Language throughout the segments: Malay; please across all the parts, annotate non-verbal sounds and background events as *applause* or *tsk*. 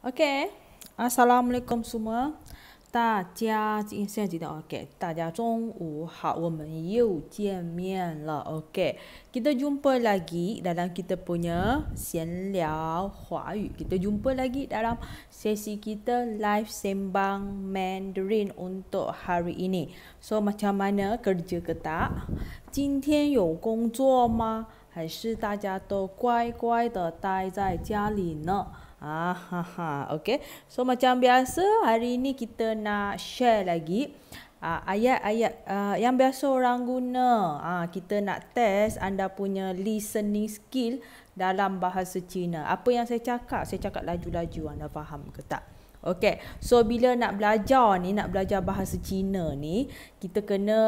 Okay. Assalamualaikum semua. Okay, Okay, kita jumpa lagi dalam kita punya Kita jumpa lagi dalam sesi kita live sembang Mandarin untuk hari ini. So macam mana kerja kita？今天有工作吗？还是大家都乖乖的待在家里呢？Ah, ha, okay. So macam biasa hari ini kita nak share lagi uh, ayat-ayat uh, yang biasa orang guna. Ah, kita nak test anda punya listening skill dalam bahasa Cina. Apa yang saya cakap, saya cakap laju-laju anda faham ke tak? Okay, so bila nak belajar ni, nak belajar bahasa Cina ni, kita kena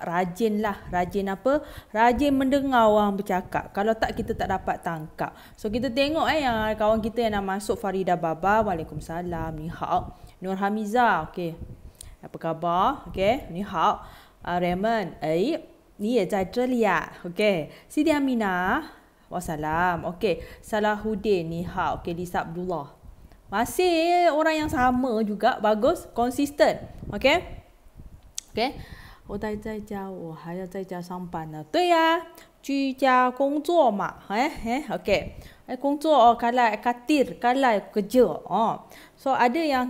rajin lah. Rajin apa? Rajin mendengar orang bercakap. Kalau tak, kita tak dapat tangkap. So, kita tengok eh, yang kawan kita yang nak masuk, Farida Baba. Waalaikumsalam. Ni hao. Nur Hamizah. Okay. Apa khabar? Okay. Ni hao. Uh, ah, Raymond. Eh, ni ya, jai ya. Okay. Siti Aminah. Wassalam. Okay. Salahuddin. Ni hao. Okay. Lisa Abdullah. Masih orang yang sama juga bagus, konsisten. Okey. Okey. 我待在家，我还要在家上班呢。对呀、啊，居家工作嘛，哎哎，OK，哎，工作哦，该来该点，该来个就哦。说阿弟呀，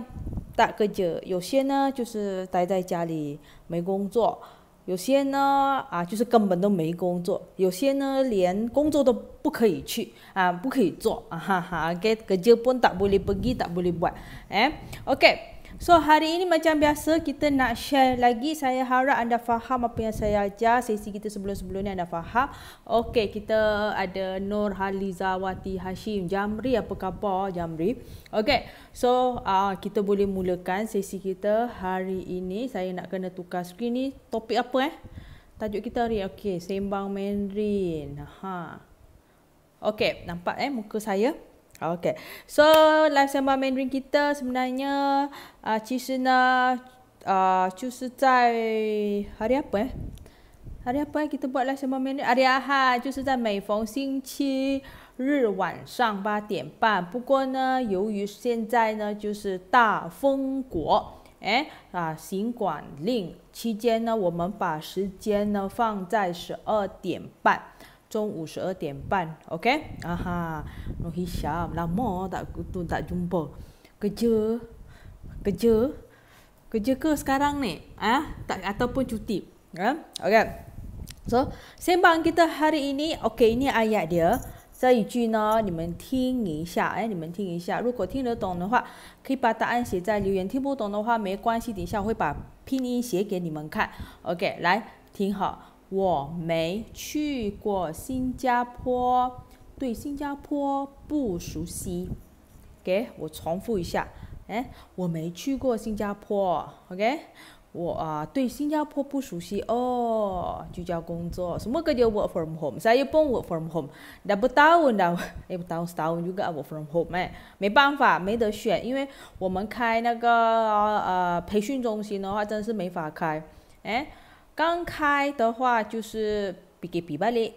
打个就，有些呢就是待在家里没工作。有些呢啊，就是根本都没工作；有些呢，连工作都不可以去啊，不可以做啊，哈哈。给个就本打不离不给打不离不，哎，OK。So hari ini macam biasa kita nak share lagi Saya harap anda faham apa yang saya ajar Sesi kita sebelum-sebelum ni anda faham Okay kita ada Nur Halizawati Hashim Jamri apa khabar Jamri Okay so uh, kita boleh mulakan sesi kita hari ini Saya nak kena tukar skrin ni Topik apa eh? Tajuk kita hari ini okay Sembang Mandarin ha. Okay nampak eh muka saya OK，So live stream morning kita semulanya，啊其实呢，啊就是在阿里阿伯，阿里阿伯，哎，我们不阿里阿伯，阿里阿哈，就是在每逢星期日晚上八点半。不过呢，由于现在呢就是大封国，哎，啊行管令期间呢，我们把时间呢放在十二点半。中午十二点半，OK？啊哈，我很想，那么大姑都大见不，个就，个就，个就个，现在呢，啊，大，ataupun ha? cuti，啊，OK？So, ha? sembang kita hari ini, okay, ini ayat dia. Saya uji no, ni men ting ni xia, eh, ni men ting ni xia. Ruko ting de dong de hua, kei ba ta an xie zai liu yen. Ting bu dong Okay, lai, 我没去过新加坡，对新加坡不熟悉。给我重复一下，哎，我没去过新加坡，OK，我对新加坡不熟悉哦。就叫工作，什么个叫 work from home？啥？又蹦 work from home，打不到稳的，也不到稳，打稳 juga work from home 哎，没办法，没得选，因为我们开那个呃培训中心的话，真是没法开，哎。刚开的话就是比给比巴力，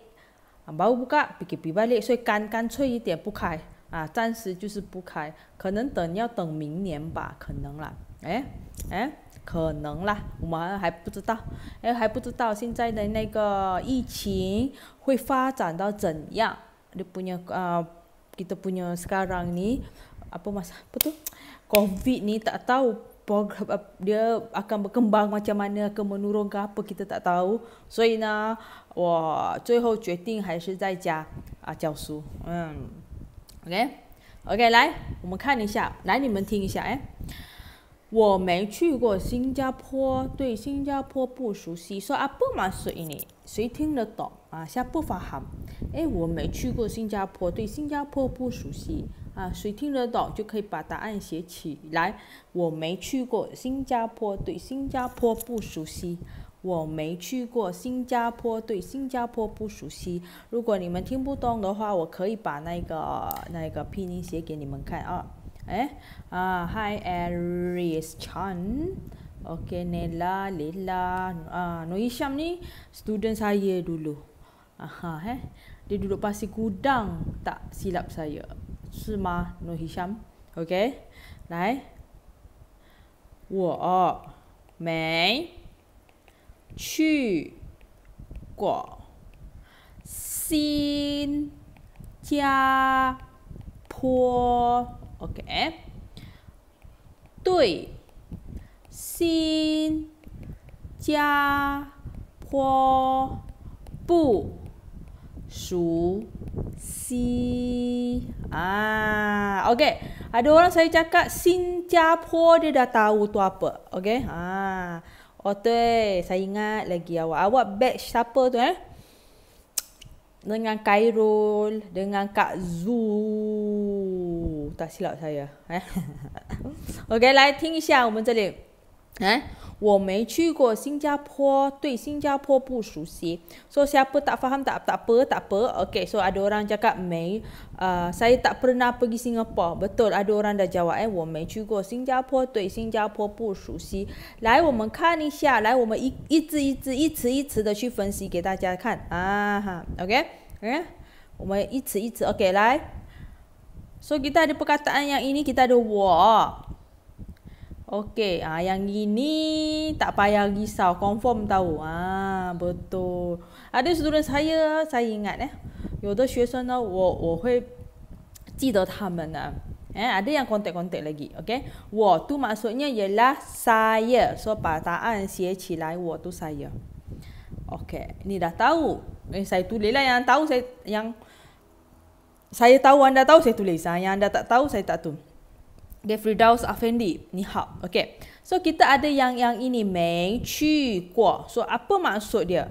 啊毛不干比给比巴力，所以干干脆一点不开啊，暂时就是不开，可能等要等明年吧，可能啦，哎哎，可能啦，我们还不知道，哎还不知道现在的那个疫情会发展到怎样，你不要啊，记得不要私嘎让你，啊不马不都 c o 你得要。program dia akan berkembang macam mana akan menurun ke apa kita tak tahu. So ina, wah, terakhir keputusan hanya di rumah ah, belajar. Hmm. Okay, okay, lai, kita lihat ni, lai, ni mungkin ni, eh. 我没去过新加坡，对新加坡不熟悉。说阿不嘛说一呢，谁听得懂啊？下不发行。哎，我没去过新加坡，对新加坡不熟悉。啊啊，谁听得懂就可以把答案写起来。我没去过新加坡，对新加坡不熟悉。我没去过新加坡，对新加坡不熟悉。如果你们听不懂的话，我可以把那个那个拼音写给你们看啊。哎，啊，Hi Eric Chan，OK，a y Nila，Nila，啊，你是什 i s t u d e n t saye dulu，啊哈嘿，你 duduk pasi kudang，tak silap saya。是吗，努西香？OK，来，我没去过新加坡，OK，对，新加坡不熟。Si ah okey ada orang saya cakap Singapura dia dah tahu tu apa okey ah okey saya ingat lagi awak awak batch siapa tu eh dengan Khairul dengan Kak Zu tak silap saya eh *laughs* okey lighting isya 我们这里哎，我没去过新加坡，对新加坡不熟悉。So siapa tak faham tak tak apa tak apa. Okay, so ada orang cakap mei, uh, ah, saya tak pernah pergi Singapura Betul, ada orang dah jawab eh, 我没去过新加坡，对新加坡不熟悉。来，我们看一下，来，我们一一字一字一词一词的去分析给大家看啊哈。OK，哎、okay?，我们一词一词。OK，来，so kita ada perkataan yang ini kita ada 我。Okey, ha, yang ini tak payah risau, confirm tahu. Ha, betul. Ada student saya, saya ingat eh. Ada student, saya akan ingat mereka. Eh, ada yang kontak-kontak lagi. Okey, Wo tu maksudnya ialah saya. So, pataan saya cilai wo tu saya. Okey, Ni dah tahu. Eh, saya tulis lah yang tahu saya yang saya tahu anda tahu saya tulis. Ha. Yang anda tak tahu saya tak tahu. Okay, Firdaus Afendi. Ni hao. Okay. So, kita ada yang yang ini. Meng Chi Kuo. So, apa maksud dia?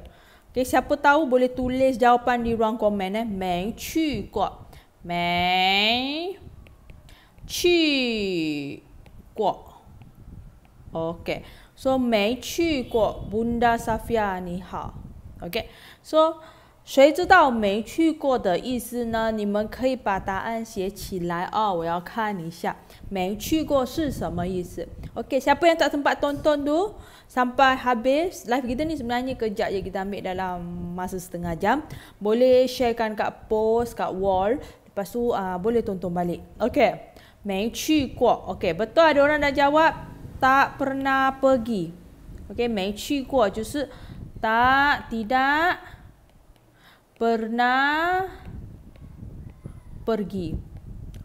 Okay, siapa tahu boleh tulis jawapan di ruang komen eh. Meng Chi Kuo. Meng Chi Kuo. Okay. So, Meng Chi Kuo. Bunda Safia ni hao. Okay. So, 谁知道没去过的意思呢？你们可以把答案写起来哦，我要看一下没去过是什么意思。OK，下边大声把东东读。Sampai habis live kita ni sebenarnya kejap je kita ambil dalam masa setengah jam. Boleh sharekan kat post, kat wall. Lepas tu uh, boleh tonton balik. Okay. Mei qu guo. Okay, betul ada orang dah jawab. Tak pernah pergi. Okay, mei qu guo. Jadi, tak, tidak. tidak pernah pergi.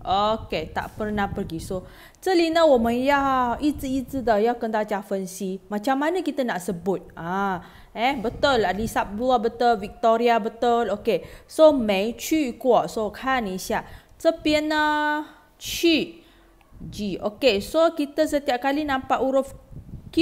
Okay, tak pernah pergi. So, sini nak, kita yang izi-izi dah, yang kena kita fensi. Macam mana kita nak sebut? Ah, eh betul, Ali Sabdua betul, Victoria betul. Okay, so, mei qu guo. So, kan ni xia. Zebian na, qu, ji. Okay, so, kita setiap kali nampak huruf Q,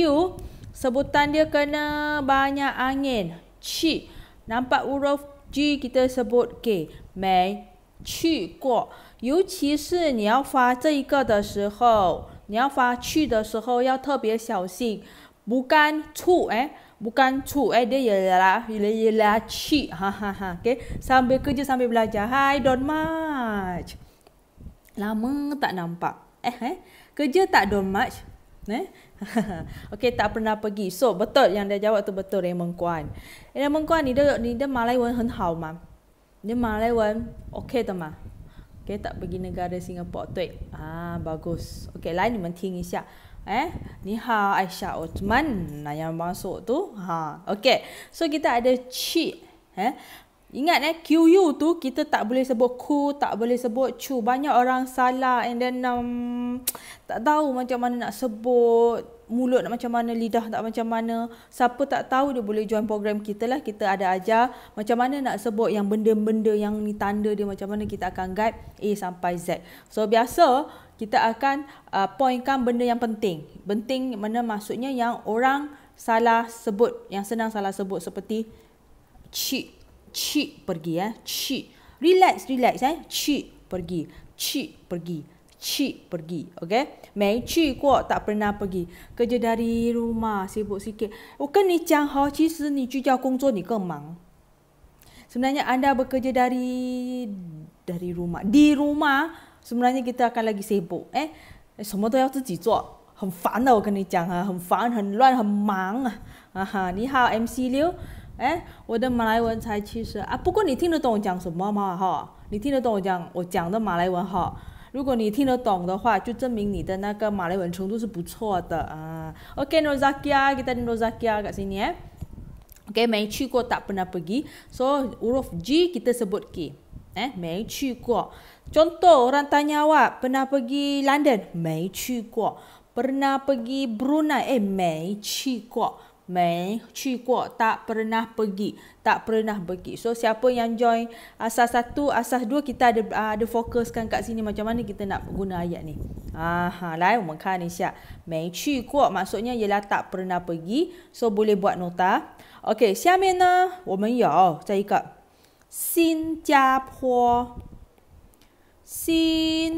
sebutan dia kena banyak angin. Qi. Nampak huruf G kita sebut g mei qi guo. Yu qi shi ni yao fa zhe yi ge de shi hou, ni yao fa qi de shi hou yao te bie xiao xin. Bu gan chu, eh, bu gan chu, eh, dia ye la, ye ye la qi. Ha ha ha. Okay. Sambil kerja sambil belajar. Hai, don't much. Lama tak nampak. Eh, eh. Kerja tak don't much. Eh. *laughs* okay, tak pernah pergi. So, betul yang dia jawab tu betul Raymond Kwan. Raymond Kwan, ni dia, ni dia Malaywan hen hao ma. Dia Malaywan okay tu ma. Okay, tak pergi negara Singapura. Tuik. Ah, bagus. Okay, lain ni menting isyak. Eh, ni ha Aisyah Osman oh, yang masuk tu. Ha, okay. So, kita ada Chi。Eh? Ingat eh, QU tu kita tak boleh sebut ku, tak boleh sebut cu. Banyak orang salah and then um, *tsk* tak tahu macam mana nak sebut. Mulut nak macam mana, lidah tak macam mana. Siapa tak tahu dia boleh join program kita lah. Kita ada ajar macam mana nak sebut yang benda-benda yang ni tanda dia macam mana kita akan guide A sampai Z. So biasa kita akan uh, pointkan benda yang penting. Penting mana maksudnya yang orang salah sebut, yang senang salah sebut seperti cheat cheat pergi ya, eh. cheat relax relax eh cheat pergi cheat pergi cheat pergi okay? mai chi kuo tak pernah pergi kerja dari rumah sibuk sikit wo oh, ke ni jiang hao qi shi ni ju jiao gongzuo ni geng mang sebenarnya anda bekerja dari dari rumah di rumah sebenarnya kita akan lagi sibuk eh semua tu yang sendiri buat 很烦的，我跟你讲啊，很烦，很乱，很忙啊！哈、啊、哈，你好，MC 六。MC6 哎，我的马来文才七十啊！不过你听得懂我讲什么吗？哈，你听得懂我讲我讲的马来文哈？如果你听得懂的话，就证明你的那个马来文程度是不错的啊。OK，Rosakia，给大家 Rosakia，感谢你。OK，没去过，打不那不给。So uruf G kita sebut ki，哎，没去过。Contoh orang tanya awak pernah pergi London? Mei chi kuo. Pernah pergi Brunei? Eh, mei chi kuo mai chi kuo tak pernah pergi tak pernah pergi so siapa yang join asas satu asas dua kita ada ah, ada fokuskan kat sini macam mana kita nak guna ayat ni ha lai wo kan ni mai chi kuo maksudnya ialah tak pernah pergi so boleh buat nota okey siamen na wo oh, men yao oh, zai ge xin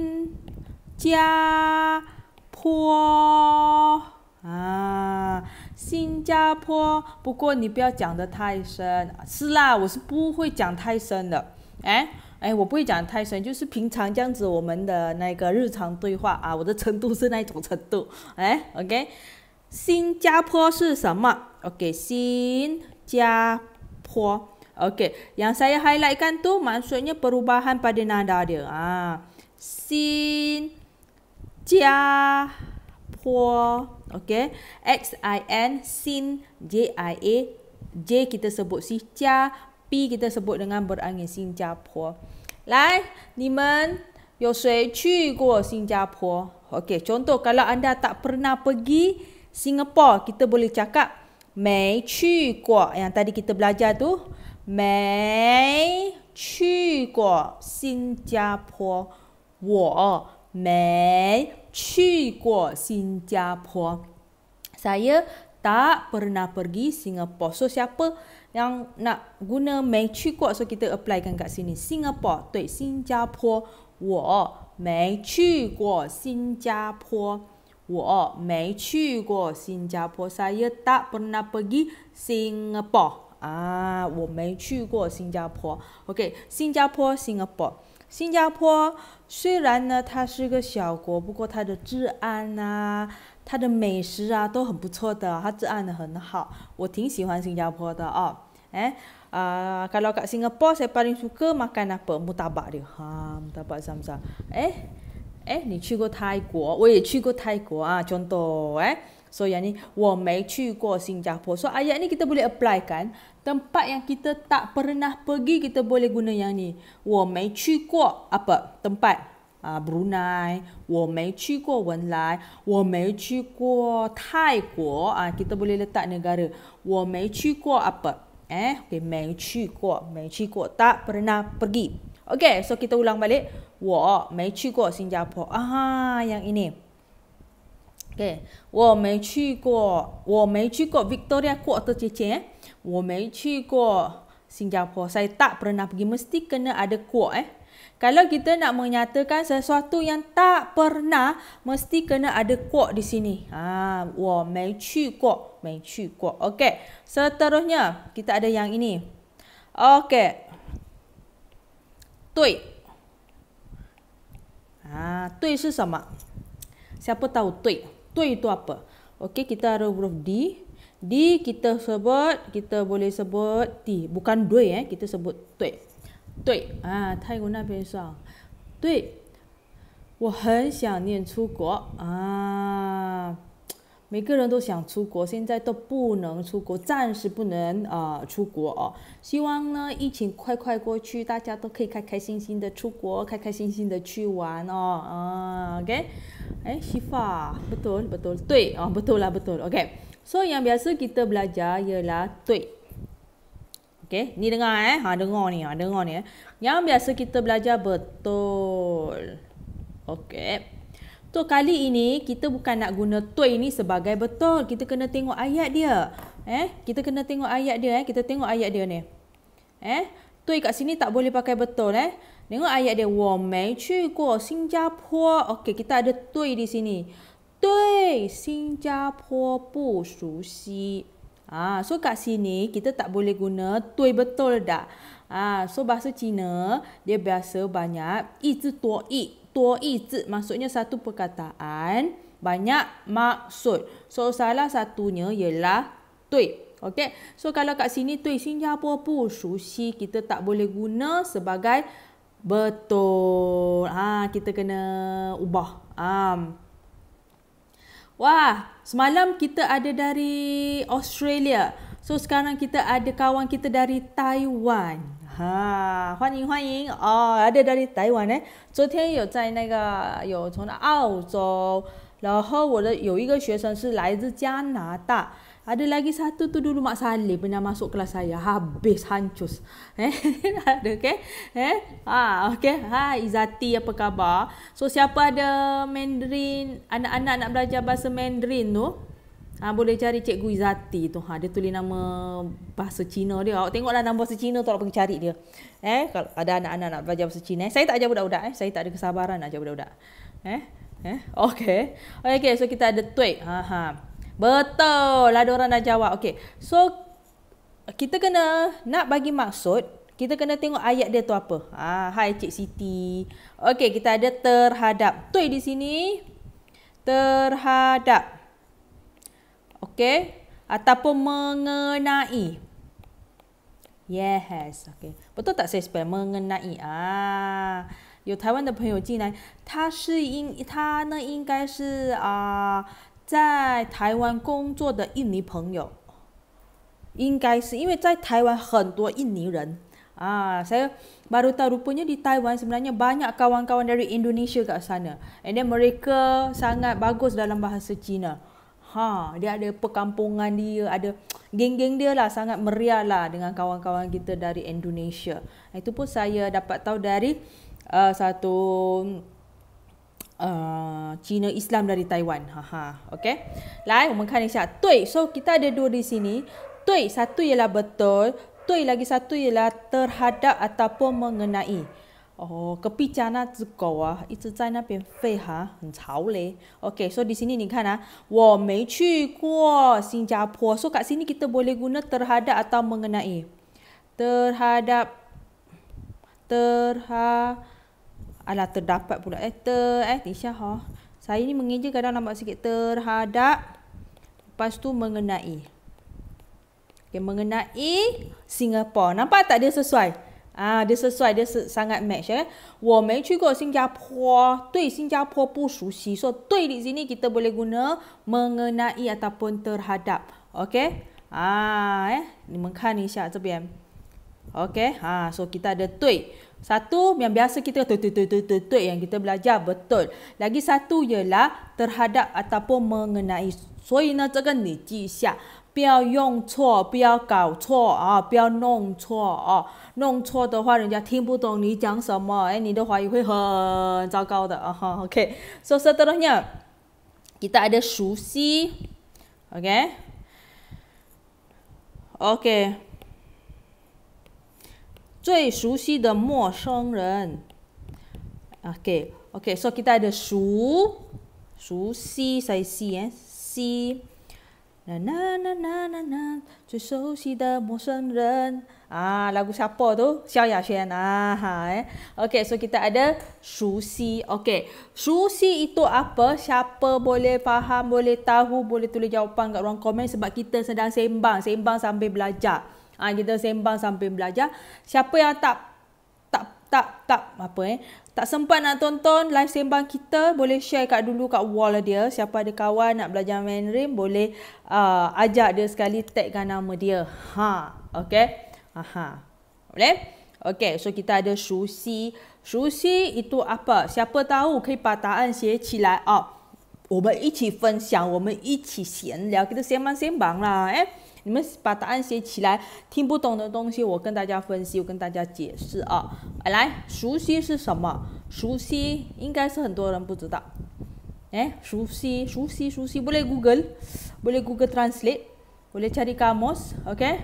新加坡，不过你不要讲的太深，是啦，我是不会讲太深的，哎，哎，我不会讲太深，就是平常这样子，我们的那个日常对话啊，我的程度是那种程度，哎，OK，新加坡是什么？OK，新加坡 o k y a h i g h l i g h t k maksudnya perubahan pada nada dia，啊，新加坡。Okay. X, I, N, sin, J, I, A. J kita sebut si cia. P kita sebut dengan berangin Singapura. Lai, ni men, you sui cu go Singapura. Okay, contoh kalau anda tak pernah pergi Singapura, kita boleh cakap mei cu go yang tadi kita belajar tu. Mei cu go Singapura. 我。Wow. Saya tak pernah pergi Singapore. So siapa yang nak guna may 去过 so kita applykan kat sini Singapore. Saya tak pernah pergi Singapore. 啊，我没去过新加坡。OK，新加坡，Singapore。Ah, 新加坡虽然呢，它是一个小国，不过它的治安呐，它的美食啊，都很不错的。它治安的很好，我挺喜欢新加坡的哦，诶，啊，卡拉卡新加坡塞巴林苏哥嘛，盖那本木达巴的哈木达巴什么什么？哎，哎，你去过泰国？我也去过泰国啊，中多诶。So yang ni Wo mei qu guo Singapore. So ayat ni kita boleh apply kan tempat yang kita tak pernah pergi kita boleh guna yang ni. Wo mei qu guo apa? Tempat uh, Brunei, wo mei qu guo Wenlai, wo mei qu guo Taiwan. Ah kita boleh letak negara. Wo mei qu guo apa? Eh, okay, mei qu guo, mei qu guo tak pernah pergi. Okay, so kita ulang balik. Wo mei qu guo Singapore. Ah, yang ini. 给、okay, 我没去过，我没去过 Victoria 过的之前，我没去过新加坡。saya eh？tak pernah pergi mesti kena ada kuat eh. Kalau kita nak menyatakan sesuatu yang tak pernah, mesti kena ada kuat di sini. Ah, wo mei qu guo, Okey. Seterusnya, kita ada yang ini. Okey. Tui. Ha, tui itu Siapa tahu tui? Tu itu apa. Okey, kita ada huruf D. D kita sebut, kita boleh sebut T. Bukan dui eh, kita sebut tui. Tui. Ah, Thai guna besok. Tui. Wah, hen xiang nian cu guo. Ah, 每个人都想出国，现在都不能出国，暂时不能啊、呃、出国哦。希望呢疫情快快过去，大家都可以开开心心的出国，开开心心的去玩哦。啊，OK，哎，媳妇，不多不多，对啊、哦，不多啦不多，OK。So yang biasa kita belajar ni dengar eh. Ha, dengar ni, ha, dengar ni eh. Yang biasa kita belajar betul. Okay. So kali ini kita bukan nak guna tuai ini sebagai betul. Kita kena tengok ayat dia. Eh, kita kena tengok ayat dia eh. Kita tengok ayat dia ni. Eh, tuai kat sini tak boleh pakai betul eh. Tengok ayat dia. Wo mei qu guo Singapore. Okey, kita ada tuai di sini. Tuai Singapore bu shu xi. Ah, ha, so kat sini kita tak boleh guna tuai betul dah. Ha, ah, so bahasa Cina dia biasa banyak izi tuo yi tua izi maksudnya satu perkataan banyak maksud. So salah satunya ialah tui. Okay. So kalau kat sini tui apa pu sushi kita tak boleh guna sebagai betul. Ha, kita kena ubah. Um. Wah, semalam kita ada dari Australia. So sekarang kita ada kawan kita dari Taiwan. 哈，欢迎欢迎哦，阿弟阿弟，台湾呢？昨天有在那个有从澳洲，然后我的有一个学生是来自加拿大。Ada lagi satu tu dulu Mak Saleh pernah masuk kelas saya. Habis hancus. Eh? *laughs* ada okay? Eh? Ha, okay. Ha, Izati apa khabar? So siapa ada Mandarin, anak-anak nak belajar bahasa Mandarin tu? Ha, boleh cari Cikgu Izati tu. Ha, dia tulis nama bahasa Cina dia. Awak tengoklah nama bahasa Cina tu awak pergi cari dia. Eh, kalau ada anak-anak nak belajar bahasa Cina. Eh? Saya tak ajar budak-budak. Eh? Saya tak ada kesabaran nak ajar budak-budak. Eh? Eh? Okay. Okay, so kita ada tweet. Ha, ha. Betul. Ada orang dah jawab. Okay. So, kita kena nak bagi maksud. Kita kena tengok ayat dia tu apa. Ha, hai Cik Siti. Okay, kita ada terhadap. Tweet di sini. Terhadap okey ataupun mengenai yes okey betul tak saya spell mengenai ah 有台湾的朋友进来，他是应他呢应该是啊、呃、在台湾工作的印尼朋友，应该是因为在台湾很多印尼人啊，saya baru tahu rupanya di Taiwan sebenarnya banyak kawan-kawan dari Indonesia kat sana，and then mereka sangat bagus dalam bahasa Cina。Ha, dia ada perkampungan dia, ada geng-geng dia lah sangat meriah lah dengan kawan-kawan kita dari Indonesia. Itu pun saya dapat tahu dari uh, satu uh, Cina Islam dari Taiwan. Ha, ha. Okay. Lai, umumkan isyak. Tui, so kita ada dua di sini. Tui, satu ialah betul. Tui, lagi satu ialah terhadap ataupun mengenai. 哦，隔壁家那只狗啊，一直在那边吠哈，很吵嘞。OK，所、so、以 di sini 你看啊，我没去过新加坡，so kat sini kita boleh guna terhadap atau mengenai terhadap terha ala terdapat pula eh ter eh Tisha ha. Saya ni mengeja kadang nampak sikit terhadap lepas tu mengenai. Okay, mengenai Singapore. Nampak tak dia sesuai? Ah, dia dia sesuai, sangat match. 啊，这是帅，这是三个 ya match。我没去过新加坡，对新加坡不熟悉，所、so, 以对的 sini kita boleh guna mengenai ataupun terhadap。OK，啊，哎，你们看一下这边。OK，啊，所、so、以 kita ada 对。Satu yang biasa kita tu tu tu tu tu tu yang kita belajar betul. Lagi satu ialah terhadap ataupun mengenai. So ini nak cakap ni, jisya. 不要用错，不要搞错啊！不要弄错啊！弄错的话，人家听不懂你讲什么，哎，你的发语会很糟糕的啊！OK，哈。所以第二样，kita ada 熟悉，OK，OK，最熟悉的陌生人，啊，OK，OK，所以家的熟熟悉，d a 熟，熟悉，谁西呀？西。Na na na na na na Cui sou si da mo sen ren Ah, lagu siapa tu? Xiao Ya Xuan. Ah, eh. Okay, so kita ada Shu Si. Okay, Shu Si itu apa? Siapa boleh faham, boleh tahu, boleh tulis jawapan kat ruang komen sebab kita sedang sembang. Sembang sambil belajar. Ah, ha, kita sembang sambil belajar. Siapa yang tak tak tak apa eh tak sempat nak tonton live sembang kita boleh share kat dulu kat wall dia siapa ada kawan nak belajar Mandarin boleh uh, ajak dia sekali tagkan nama dia ha okey aha boleh okey so kita ada Shusi Shusi itu apa siapa tahu ke pataan xie qi lai ah oh. 我们一起分享，我们一起闲聊，给它先忙先忙啦，哎。你们把答案写起来，听不懂的东西我跟大家分析，我跟大家解释啊。来，熟悉是什么？熟悉应该是很多人不知道。哎，熟悉，熟悉，熟悉，不来 Google，不来 Google Translate，不来 cari kamus，OK？、Okay?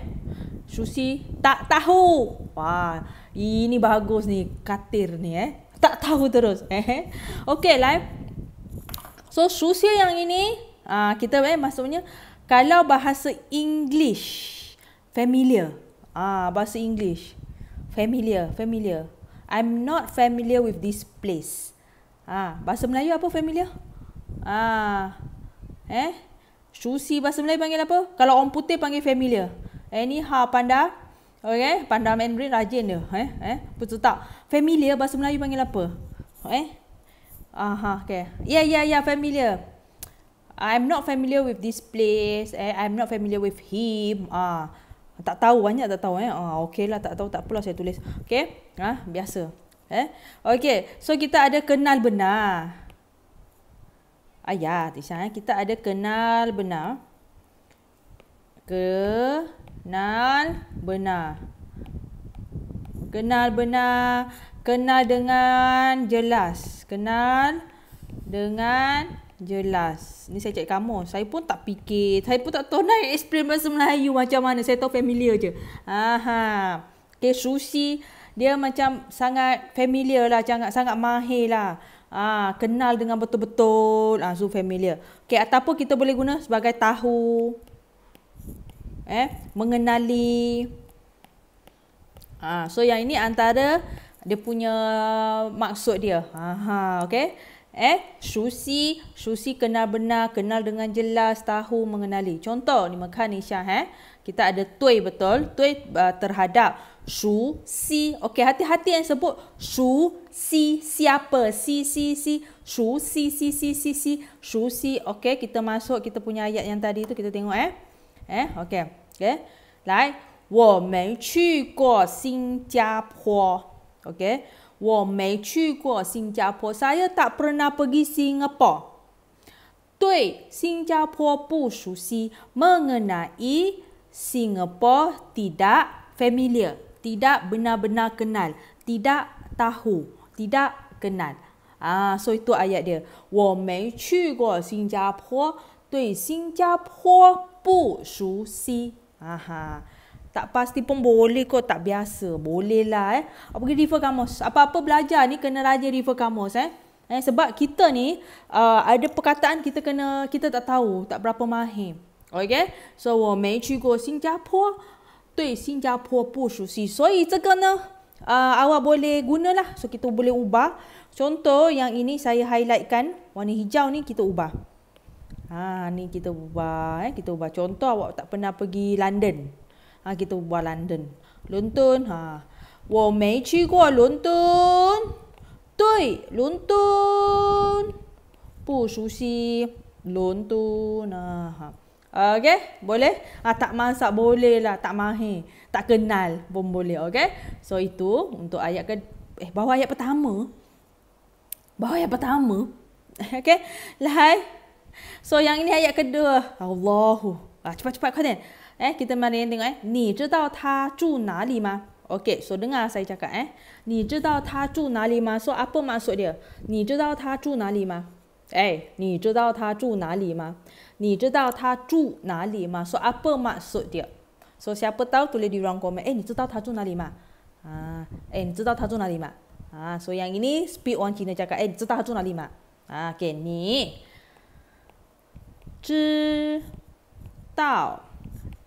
ini bagus ni katir ni eh. tak tahu terus. *laughs* Eh, okay, live. So, susu yang ini, ah kita eh, maksudnya kalau bahasa English familiar. Ah, bahasa English familiar, familiar. I'm not familiar with this place. Ah, bahasa Melayu apa familiar? Ah. Eh? Susi bahasa Melayu panggil apa? Kalau orang putih panggil familiar. Ini ha panda. okay panda Mandarin rajin dia, eh? Eh? Betul tak? Familiar bahasa Melayu panggil apa? Eh? ah okay yeah, yeah, yeah, familiar. I'm not familiar with this place eh, I'm not familiar with him ah tak tahu banyak tak tahu eh ah okay lah tak tahu tak apalah saya tulis Okay, ah biasa eh okey so kita ada kenal benar ayah tisha eh. kita ada kenal benar kenal benar kenal benar kenal dengan jelas kenal dengan Jelas. Ni saya cek kamu. Saya pun tak fikir. Saya pun tak tahu nak explain bahasa Melayu macam mana. Saya tahu familiar je. Aha. Okay, sushi dia macam sangat familiar lah. Sangat, sangat mahir lah. Ah, kenal dengan betul-betul. Ah, so familiar. Okay, ataupun kita boleh guna sebagai tahu. Eh, mengenali. Ah, so yang ini antara dia punya maksud dia. Aha, okay. Eh, Susi, Susi kenal benar, kenal dengan jelas, tahu mengenali. Contoh ni makan Isha eh. Kita ada tui betul, tui uh, terhadap su si. Okey, hati-hati yang sebut su si siapa? Si si si su si si si si si su si. Okey, kita masuk kita punya ayat yang tadi tu kita tengok eh. Eh, okey. Okey. Lai, wo mei qu guo xin jia po. Okey. Saya tak pernah pergi Tui Singapore。对新加坡不熟悉，mengenai Singapore tidak familiar。tidak benar-benar kenal, tidak tahu, tidak kenal. Ah, so itu ayat dia. Wo mei qu guo Singapore, dui Singapore bu shu xi. Aha. Uh-huh. Tak pasti pun boleh kot, tak biasa. Boleh lah eh. Apa pergi refer kamus. Apa-apa belajar ni kena rajin refer kamus eh. Eh, sebab kita ni uh, ada perkataan kita kena kita tak tahu, tak berapa mahir. Okay? So, 我没去过新加坡. Tui, Singapore 不熟悉. So, ini kena uh, awak boleh gunalah. So, kita boleh ubah. Contoh yang ini saya highlightkan warna hijau ni kita ubah. Ha, ni kita ubah. Eh? Kita ubah. Contoh awak tak pernah pergi London. 啊，叫做 ha, London，伦敦哈、啊。我没去过伦敦，对，伦敦不熟悉伦敦啊哈。Okay, ha. ha, boleh? Ah, tak masak boleh lah, tak mahir. Tak kenal pun boleh, okay? So, itu untuk ayat ke... Eh, bawah ayat pertama. Bawah ayat pertama. *laughs* Okay, Lai. So, yang ini ayat kedua. Allahu. Ah, cepat-cepat kan? Eh, kita mari tengok eh. Ni zhi dao ta zhu na li ma? Okay, so dengar saya cakap eh. Ni zhi dao ta zhu na li ma? So apa maksud dia? Ni zhi dao ta zhu na li ma? Eh, ni zhi dao ta zhu na li ma? Ni zhi dao ta zhu na li ma? So apa maksud dia? So siapa tahu tulis di ruang komen. Eh, ni zhi dao ta zhu na li ma? Ah, eh, ni zhi dao ta zhu na li ma? Ah, so yang ini speak orang Cina cakap. Eh, ni zhi dao ta zhu na li ma? Ah, ha, okay, ni. Zhi dao.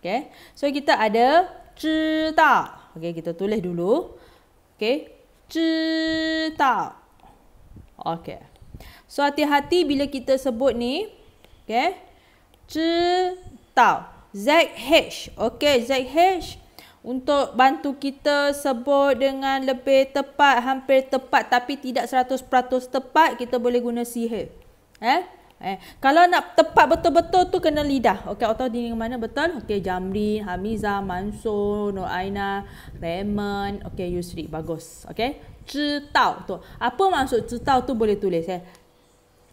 Okay. So kita ada zhi dao. Okay, kita tulis dulu. Okay. Zhi dao. Okay. So hati-hati bila kita sebut ni. Okay. Zhi dao. ZH. Okay, ZH. Untuk bantu kita sebut dengan lebih tepat, hampir tepat tapi tidak 100% tepat, kita boleh guna CH. Eh? Eh, kalau nak tepat betul-betul tu kena lidah. Okey, atau di mana betul? Okey, Jamri, Hamiza, Mansur, Noaina, Raymond, okey Yusri, bagus. Okey. Zhitao tu. Apa maksud zhitao tu boleh tulis eh?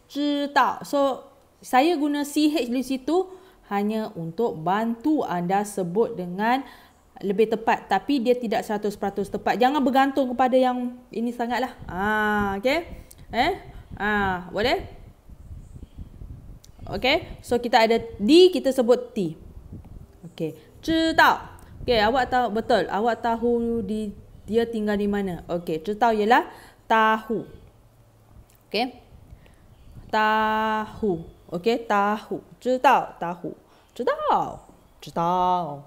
Zhitao. So, saya guna CH di situ hanya untuk bantu anda sebut dengan lebih tepat tapi dia tidak 100% tepat. Jangan bergantung kepada yang ini sangatlah. Ah, okey. Eh? Ah, boleh? Okay, so kita ada D, kita sebut T. Okay, cetak. Okay, awak tahu betul. Awak tahu di dia tinggal di mana. Okay, cetak ialah tahu. Okay, tahu. Okay, tahu. Cetak, tahu. Cetak, cetak.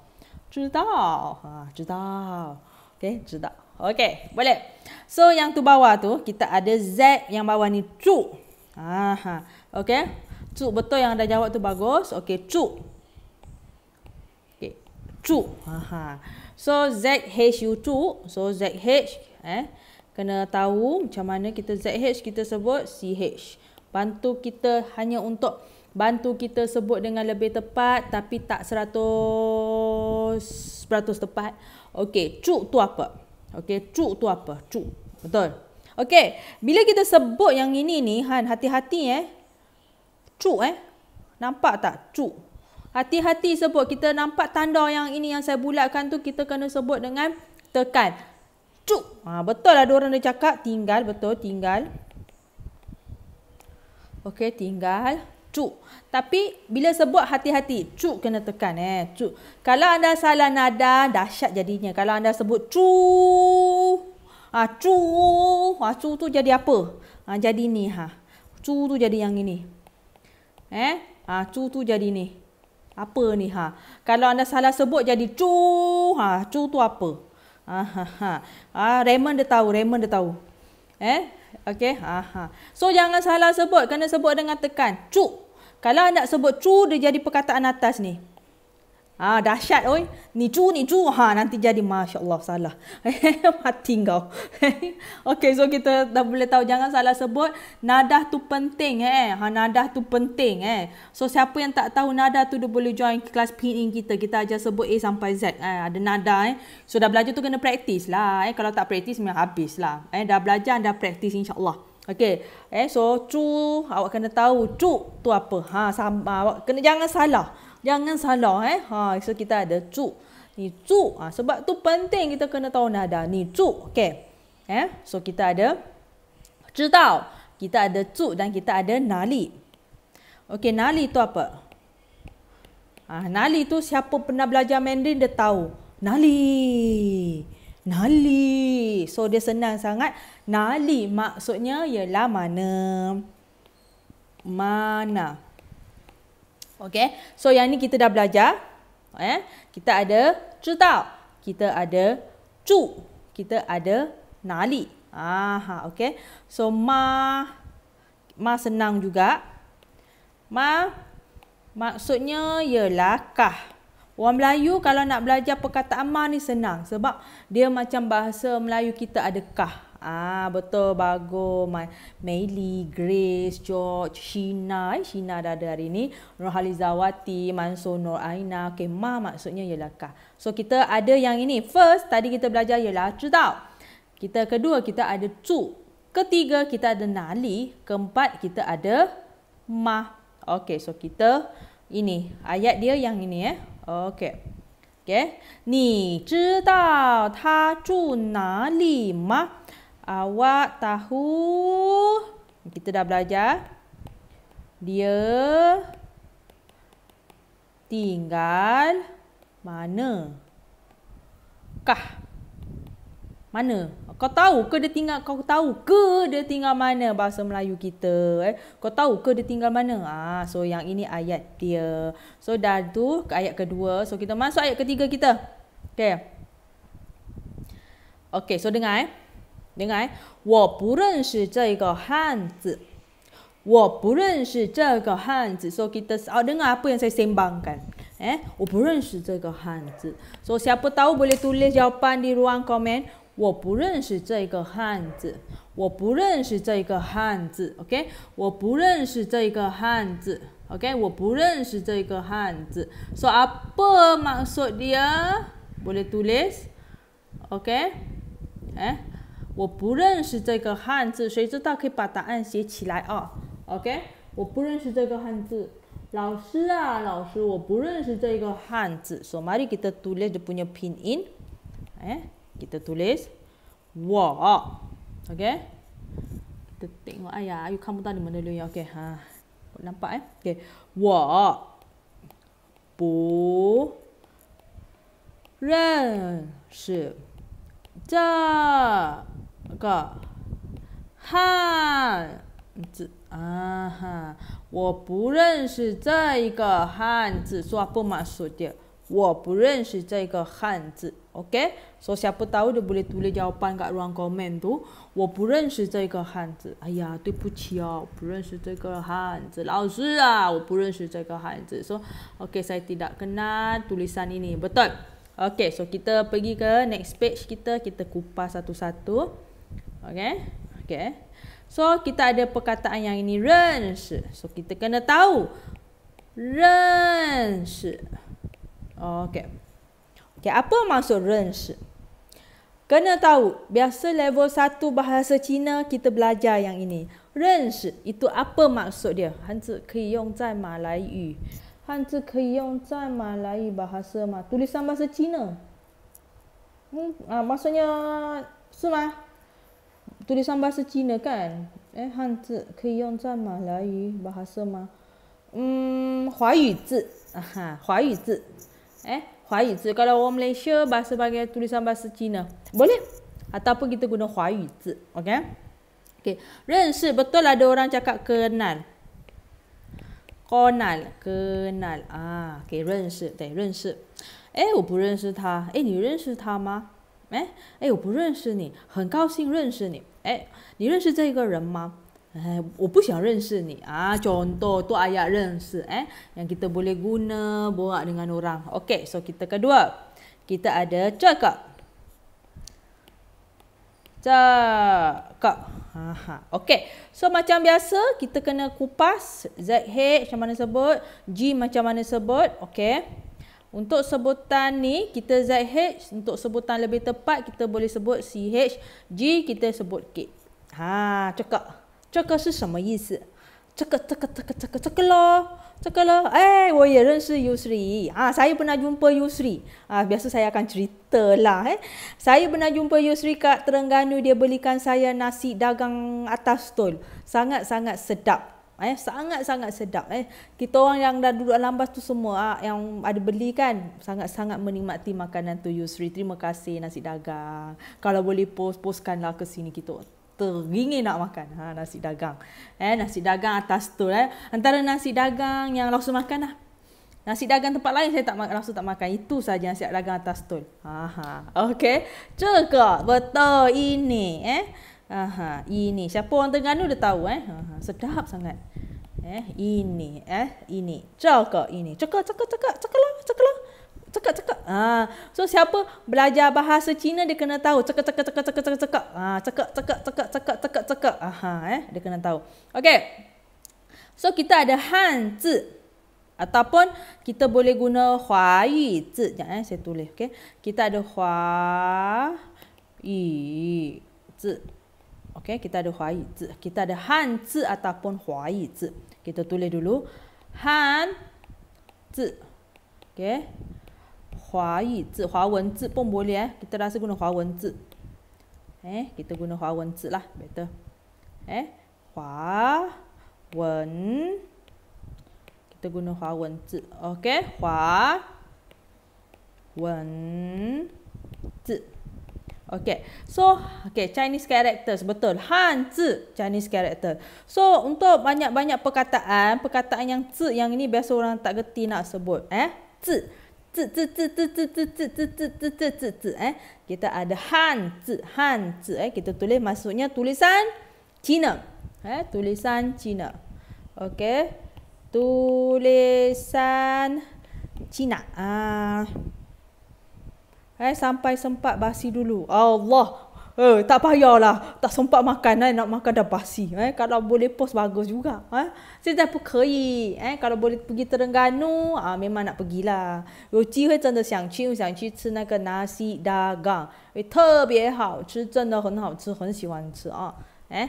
Cetak, ha, cetak. Okay, cetak. Okay, boleh. So, yang tu bawah tu, kita ada Z yang bawah ni. Cuk. Aha. Okay. Cuk betul yang ada jawab tu bagus. Okey, cuk. Okey. Cuk. Ha So ZH U2, so ZH eh kena tahu macam mana kita ZH kita sebut CH. Bantu kita hanya untuk bantu kita sebut dengan lebih tepat tapi tak 100 tepat. Okey, cuk tu apa? Okey, cuk tu apa? Cuk. Betul. Okey, bila kita sebut yang ini ni, hati-hati eh cuk eh. Nampak tak cuk? Hati-hati sebut kita nampak tanda yang ini yang saya bulatkan tu kita kena sebut dengan tekan. Cuk. Ha, betul lah ada orang dah cakap tinggal betul tinggal. Okey tinggal cuk. Tapi bila sebut hati-hati cuk kena tekan eh cuk. Kalau anda salah nada dahsyat jadinya. Kalau anda sebut cuk. Ha, cuk. Ha, cuk tu jadi apa? Ha, jadi ni ha. Cuk tu jadi yang ini. Eh? Ha, cu tu jadi ni. Apa ni ha? Kalau anda salah sebut jadi cu. Ha, cu tu apa? Ha, ha, ha. ha Raymond dia tahu, Raymond dia tahu. Eh? Okey, ha, ha. So jangan salah sebut, kena sebut dengan tekan. Cu. Kalau anda sebut cu dia jadi perkataan atas ni. Ha, dahsyat oi. Ni cu, ni cu. Ha, nanti jadi. Masya Allah, salah. *laughs* Mati kau. *laughs* okay, so kita dah boleh tahu. Jangan salah sebut. Nadah tu penting. Eh. Ha, nadah tu penting. Eh. So, siapa yang tak tahu nadah tu, dia boleh join kelas pinyin e kita. Kita ajar sebut A sampai Z. Eh, ada nadah. Eh. So, dah belajar tu kena praktis lah. Eh. Kalau tak praktis, memang habis lah. Eh, dah belajar, dah praktis insya Allah. Okay. Eh, so, cu. Awak kena tahu cu tu apa. Ha, sama, awak kena jangan Salah. Jangan salah eh. Ha, so kita ada cu. Ni cu. Ha, sebab tu penting kita kena tahu nada. Ni cu. Okay. Eh? So kita ada Zhidao. Kita ada cu dan kita ada nali. Okay, nali tu apa? Ha, nali tu siapa pernah belajar Mandarin dia tahu. Nali. Nali. So dia senang sangat. Nali maksudnya ialah mana. Mana. Mana. Okay, so yang ni kita dah belajar. Eh? Kita ada cetak, kita ada cu, kita ada nali. Aha, okay. So ma, ma senang juga. Ma, maksudnya ialah kah. Orang Melayu kalau nak belajar perkataan ma ni senang. Sebab dia macam bahasa Melayu kita ada kah. Ah betul bagus My, Meili, Grace, George, Shina, eh, Shina dah ada hari ni, Nurhalizawati, Mansur Nur Aina, okay, maksudnya ialah ka. So kita ada yang ini. First tadi kita belajar ialah tahu. Kita kedua kita ada tu. Ketiga kita ada nali, keempat kita ada ma. Okay, so kita ini ayat dia yang ini eh. Okay. Okay. Ni zhidao ta zhu nali ma? awak tahu kita dah belajar dia tinggal mana kah mana kau tahu ke dia tinggal kau tahu ke dia tinggal mana bahasa Melayu kita eh kau tahu ke dia tinggal mana ah so yang ini ayat dia so dah tu ke ayat kedua so kita masuk ayat ketiga kita okey okey so dengar eh 另外，我不认识这个汉字，我不认识这个汉字。所以，它是哦，另外，不能在新版本。Eh, aku belum tahu ini hanzi. So siapa tahu boleh tulis jawapan di ruang komen. Aku belum tahu ini hanzi. Aku belum tahu ini hanzi. Okay. Aku belum tahu ini hanzi. Okay. Aku belum tahu ini hanzi. So apa maksud dia? Boleh tulis. Okay. Eh. 我不认识这个汉字，谁知道可以把答案写起来啊？OK，我不认识这个汉字，老师啊，老师，我不认识这个汉字。So Mari kita tulis di bawah 拼音，哎，kita tulis，我，OK，等等我，哎呀，又看不到你们的留言，OK 哈，我拿哎 o k 我不认识这。个哈，字啊哈，我不认识这一个汉字，说不嘛说的，我不认识这个汉字，OK？所以，不知道的，可以留言在下方评论区。我不认识这个汉字，哎呀，对不起哦，不认识这个汉字，老师啊，我不认识这个汉字，说、so, OK，我 tidak kenal tulisan ini ini，betul？OK，、okay, so kita pergi ke next page kita kita kupas satu-satu。Satu. Okay. Okay. So, kita ada perkataan yang ini. Rensi. So, kita kena tahu. Rensi. Okay. Okay. Apa maksud rensi? Kena tahu. Biasa level 1 bahasa Cina kita belajar yang ini. Rensi. Itu apa maksud dia? Hanzi kei yong zai ma lai yu. Hanzi kei yong zai ma lai bahasa ma. Tulisan bahasa Cina. Hmm, ah, maksudnya... Sumah? tulisan bahasa Cina kan? Eh, hanzi ke yong zan ma lai bahasa ma? Hmm, hua yu zi. Aha, hua yu zi. Eh, hua yu zi. Kalau orang Malaysia bahasa bagi tulisan bahasa Cina. Boleh? Ataupun kita guna hua yu zi. Okay? Okay. Rensi, betul ada orang cakap kenal. Kenal. Kenal. Ah, okay, rensi. Okay, rensi. Eh, aku tak kenal dia. Eh, kamu kenal dia? 哎哎，我不认识你，很高兴认识你。哎，你认识这个人吗？哎，我不想认识你啊。Contoh tu ayat rensi, eh, yang kita boleh guna buat dengan orang. Okay, so kita kedua, kita ada cakap, cakap. Aha, okay. So macam biasa kita kena kupas zh macam mana sebut, g macam mana sebut, okay? Untuk sebutan ni kita ZH untuk sebutan lebih tepat kita boleh sebut CH G kita sebut K. Ha, cekak. Cekak tu sama ye. cekak, cekak, cekak, cekak cakap lah. Cakap lah. Eh, saya ya, Rensi Yusri. Ha, saya pernah jumpa Yusri. Ha, biasa saya akan cerita lah. Eh. Saya pernah jumpa Yusri kat Terengganu. Dia belikan saya nasi dagang atas tol. Sangat-sangat sedap eh sangat-sangat sedap eh kita orang yang dah duduk lambas tu semua ah, yang ada beli kan sangat-sangat menikmati makanan tu Yusri terima kasih nasi dagang kalau boleh post-postkanlah ke sini kita teringin nak makan ha, nasi dagang eh nasi dagang atas tu eh antara nasi dagang yang langsung makan lah Nasi dagang tempat lain saya tak makan, langsung tak makan. Itu saja nasi dagang atas tol. Aha. Ha. Okey. Cukup. Betul ini eh. Aha, ini. Siapa orang Terengganu dia tahu eh? Aha, sedap sangat. Eh, ini eh, ini. Cakak ini. Cakak, cakak, cakak, cakaklah, cakaklah. Cakak, cakak. Ah, ha, so siapa belajar bahasa Cina dia kena tahu. Cakak, cakak, cakak, cakak, cakak, cakak. Ah, ha, cakak, cakak, cakak, cakak, cakak, cakak. Aha, eh, dia kena tahu. Okey. So kita ada hanzi ataupun kita boleh guna hua yi zi. Jangan eh, saya tulis, okey. Kita ada hua yi zi. Okey, kita ada huai zi. Kita ada han zi ataupun huai zi. Kita tulis dulu. Han zi. Okey. Huai zi. Hua wen zi pun boleh. Eh. Kita rasa guna hua wen zi. Eh, kita guna hua wen zi lah. Better. Eh, hua wen kita guna hua wen zi. Okey, hua wen zi. Okay, so okay Chinese characters betul Hanzi Chinese character. So untuk banyak-banyak perkataan perkataan yang zi yang ini biasa orang tak geti nak sebut eh zi zi zi zi zi zi zi zi zi zi zi zi zi zi eh kita ada Hanzi Hanzi eh kita tulis masuknya tulisan Cina eh tulisan Cina. Okay tulisan Cina ah eh sampai sempat basi dulu. Allah. Eh, tak payahlah. Tak sempat makan eh. Nak makan dah basi. Eh. Kalau boleh post bagus juga. Eh. Saya tak pekeri. Eh. Kalau boleh pergi Terengganu, ah, memang nak pergilah. Yo, cihui zan eh, de siang cium, siang cium cium nasi dagang. Eh, terbiak hao cium, zan de hen hao cium, hen siwan cium. Ah. Eh,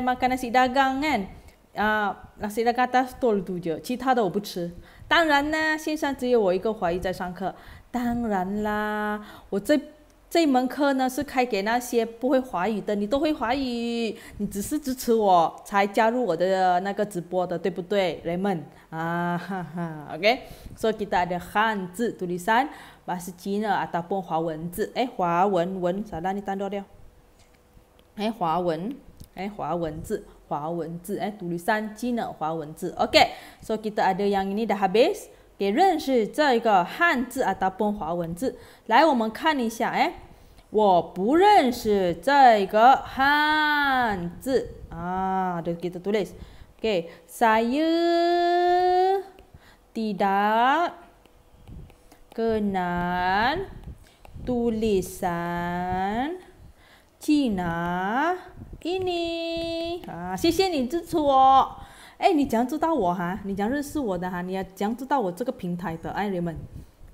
makan nasi dagang kan. Ah, nasi dagang atas tol tu je. Cita da wo bu cium. 当然呢，线上只有我一个华裔在上课。当然啦，我这这门课呢是开给那些不会华语的。你都会华语，你只是支持我才加入我的那个直播的，对不对，人们啊哈哈。OK，So kita ada hanzu tulisan, masih juga ada beberapa hawaanzi。哎，华文文，啥那你等到了？哎，华文，哎，华文字，华文字，哎，独立山，记得华文字。OK，So kita ada yang ini dah habis。给认识这个汉字啊，达分华文字。来，我们看一下，哎，我不认识这个汉字啊，对，给它读一读。给，k saya tidak kenal tulisan Cina ini。啊，谢谢你支持我。哎，你怎样知道我哈？你怎样认识我的哈？你要怎样知道我这个平台的爱人们？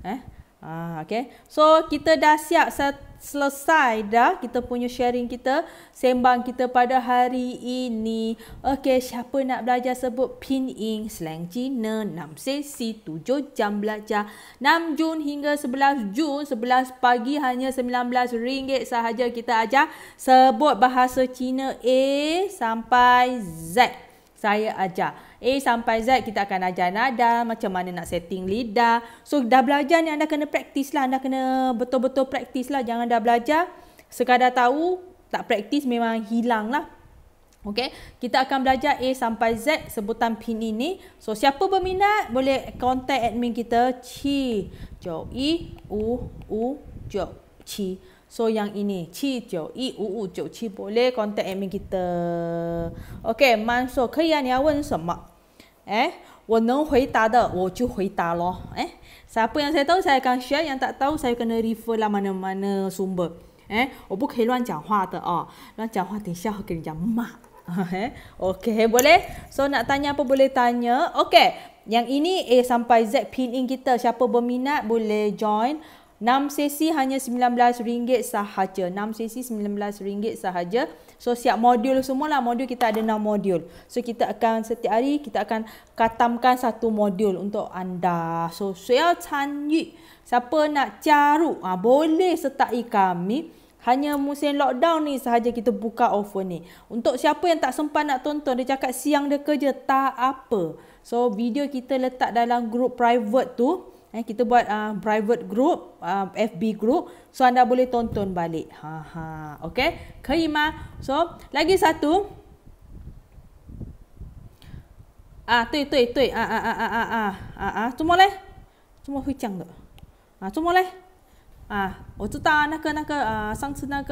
哎，啊，OK。So kita dah siap selesai dah kita punya sharing kita sembang kita pada hari ini. OK, siapa nak belajar sebut pinyin slang Cina enam sesi tujuh jam belajar enam Jun hingga sebelas Jun sebelas pagi hanya sembilan belas ringgit sahaja kita ajar sebut bahasa Cina A sampai Z saya ajar. A sampai Z kita akan ajar nada, macam mana nak setting lidah. So dah belajar ni anda kena praktis lah, anda kena betul-betul praktis lah. Jangan dah belajar, sekadar tahu, tak praktis memang hilang lah. Okay, kita akan belajar A sampai Z sebutan pin ini. So siapa berminat boleh contact admin kita, Chi Jo I U U Jo Chi. So yang ini Chi Jiu Yi Wu Wu Jiu Chi boleh contact kami kita. Okay, Manso, boleh ah, anda nak tanya apa? Eh, saya boleh jawab, saya jawab Eh, siapa yang saya tahu saya akan share, yang tak tahu saya kena refer lah mana-mana sumber. Eh, saya tak boleh lawan cakap de ah. Lawan cakap, nanti saya akan kena mak. Okay, boleh. So nak tanya apa boleh tanya. Okay, yang ini A sampai Z pin in kita. Siapa berminat boleh join. 6 sesi hanya RM19 sahaja. 6 sesi RM19 sahaja. So siap modul lah Modul kita ada 6 modul. So kita akan setiap hari kita akan katamkan satu modul untuk anda. So saya canggih. Siapa nak caru? Ha, ah, boleh setai kami. Hanya musim lockdown ni sahaja kita buka offer ni. Untuk siapa yang tak sempat nak tonton, dia cakap siang dia kerja, tak apa. So video kita letak dalam grup private tu eh kita buat uh, private group uh, ah, FB group so anda boleh tonton balik ha ha okey kaima so lagi satu ah tui tui tui ah ah ah ah ah ah ah ah cuma leh cuma hujang tu ah cuma leh ah oh tu ta nak nak ah sang tu nak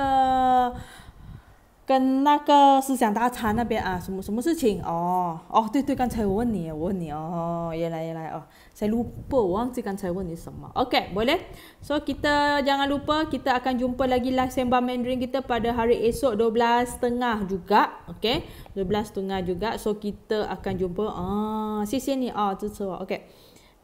跟那个思想大餐那边啊，什么什么事情哦哦，对对，刚才我问你，我问你哦，原来原来哦，在录播，我忘记刚才问你什么。OK，boleh。So kita jangan lupa kita akan jumpa lagi lah sembah Mandarin kita pada hari esok 12.30 juga. OK, 12.30 juga. So kita akan jumpa. Ah, sisi ni. Ah, tu tu. OK.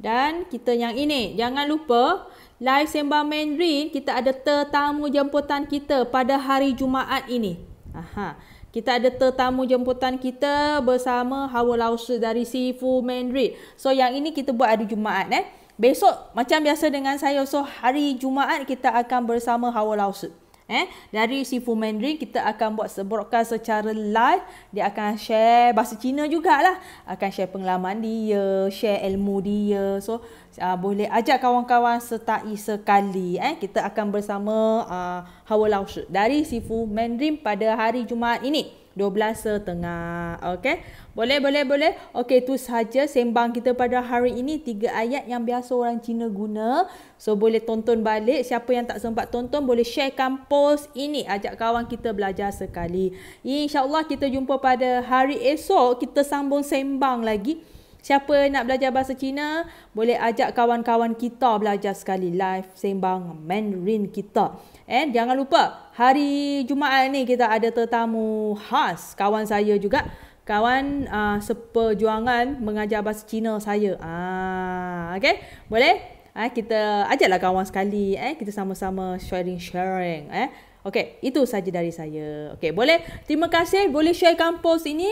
Dan kita yang ini jangan lupa live sembah Mandarin kita ada tetamu jemputan kita pada hari Jumaat ini. Aha. Kita ada tetamu jemputan kita bersama Hawa Lausa dari Sifu Mandarin. So yang ini kita buat hari Jumaat eh. Besok macam biasa dengan saya so hari Jumaat kita akan bersama Hawa Lausa eh dari Sifu Mandarin kita akan buat sebrokan secara live dia akan share bahasa Cina juga lah. akan share pengalaman dia share ilmu dia so uh, boleh ajak kawan-kawan setai sekali eh kita akan bersama uh, Hawa Lao Shi dari Sifu Mandarin pada hari Jumaat ini 12 setengah, Okey. Boleh, boleh, boleh. Okey, itu sahaja sembang kita pada hari ini. Tiga ayat yang biasa orang Cina guna. So, boleh tonton balik. Siapa yang tak sempat tonton, boleh sharekan post ini. Ajak kawan kita belajar sekali. InsyaAllah kita jumpa pada hari esok. Kita sambung sembang lagi. Siapa nak belajar bahasa Cina, boleh ajak kawan-kawan kita belajar sekali live sembang Mandarin kita. And jangan lupa, hari Jumaat ni kita ada tetamu khas kawan saya juga kawan uh, seperjuangan mengajar bahasa Cina saya. Ah, okey. Boleh? Eh, kita ajaklah kawan sekali eh kita sama-sama sharing sharing eh. Okey, itu saja dari saya. Okay boleh. Terima kasih. Boleh share post ini.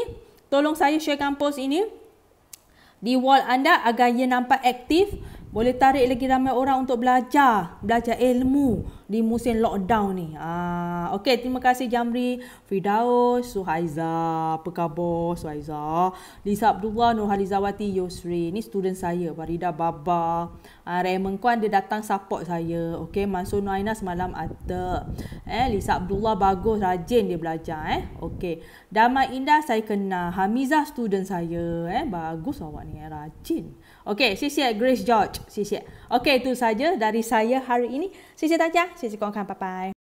Tolong saya share post ini di wall anda agar ia nampak aktif boleh tarik lagi ramai orang untuk belajar belajar ilmu di musim lockdown ni. Ah, okay. terima kasih Jamri, Fidaus, Suhaiza, apa khabar Suhaiza? Lisa Abdullah, Nurhalizawati, Yusri. Ni student saya, Farida Baba. Ah, Raymond Kwan dia datang support saya. Okay, Mansur Noaina semalam ada. Eh, Lisa Abdullah bagus, rajin dia belajar eh. Okey. Damai Indah saya kenal. Hamizah student saya eh. Bagus awak ni eh, rajin. Okey, sisi Grace George, sisi. Okey, itu saja dari saya hari ini. Sisi saja, sisi kongkan, bye-bye.